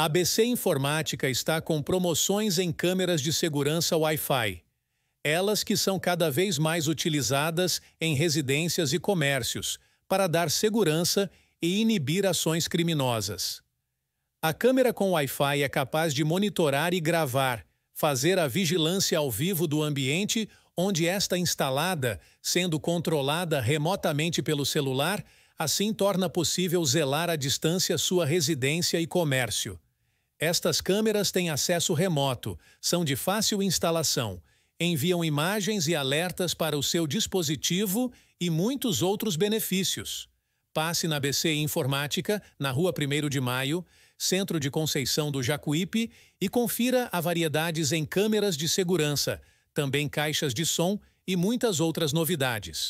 A ABC Informática está com promoções em câmeras de segurança Wi-Fi. Elas que são cada vez mais utilizadas em residências e comércios para dar segurança e inibir ações criminosas. A câmera com Wi-Fi é capaz de monitorar e gravar, fazer a vigilância ao vivo do ambiente onde esta instalada, sendo controlada remotamente pelo celular, assim torna possível zelar à distância sua residência e comércio. Estas câmeras têm acesso remoto, são de fácil instalação, enviam imagens e alertas para o seu dispositivo e muitos outros benefícios. Passe na BC Informática, na rua 1 de Maio, centro de Conceição do Jacuípe, e confira a variedades em câmeras de segurança, também caixas de som e muitas outras novidades.